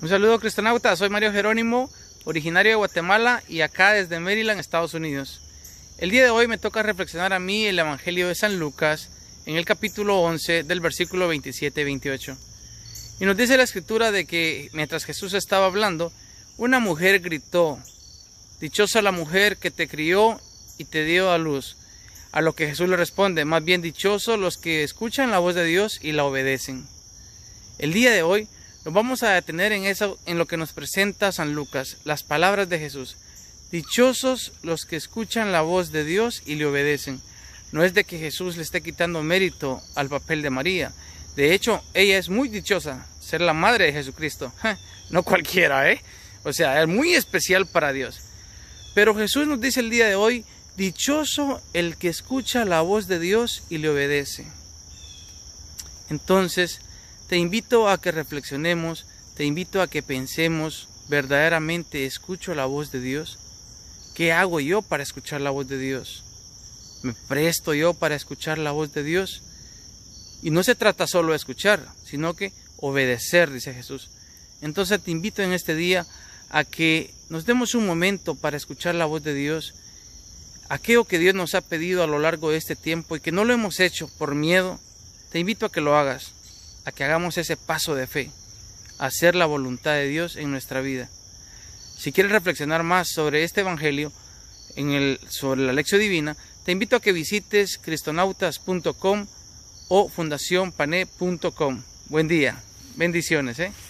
Un saludo cristianautas soy Mario Jerónimo, originario de Guatemala y acá desde Maryland, Estados Unidos. El día de hoy me toca reflexionar a mí el Evangelio de San Lucas en el capítulo 11 del versículo 27-28. Y nos dice la escritura de que mientras Jesús estaba hablando, una mujer gritó, Dichosa la mujer que te crió y te dio a luz. A lo que Jesús le responde, más bien dichosos los que escuchan la voz de Dios y la obedecen. El día de hoy vamos a detener en eso, en lo que nos presenta San Lucas, las palabras de Jesús. Dichosos los que escuchan la voz de Dios y le obedecen. No es de que Jesús le esté quitando mérito al papel de María. De hecho, ella es muy dichosa ser la madre de Jesucristo. No cualquiera, ¿eh? O sea, es muy especial para Dios. Pero Jesús nos dice el día de hoy, dichoso el que escucha la voz de Dios y le obedece. Entonces, te invito a que reflexionemos, te invito a que pensemos, verdaderamente escucho la voz de Dios. ¿Qué hago yo para escuchar la voz de Dios? ¿Me presto yo para escuchar la voz de Dios? Y no se trata solo de escuchar, sino que obedecer, dice Jesús. Entonces te invito en este día a que nos demos un momento para escuchar la voz de Dios, aquello que Dios nos ha pedido a lo largo de este tiempo y que no lo hemos hecho por miedo, te invito a que lo hagas que hagamos ese paso de fe, hacer la voluntad de Dios en nuestra vida. Si quieres reflexionar más sobre este Evangelio, en el, sobre la lección divina, te invito a que visites cristonautas.com o fundacionpané.com. Buen día, bendiciones. ¿eh?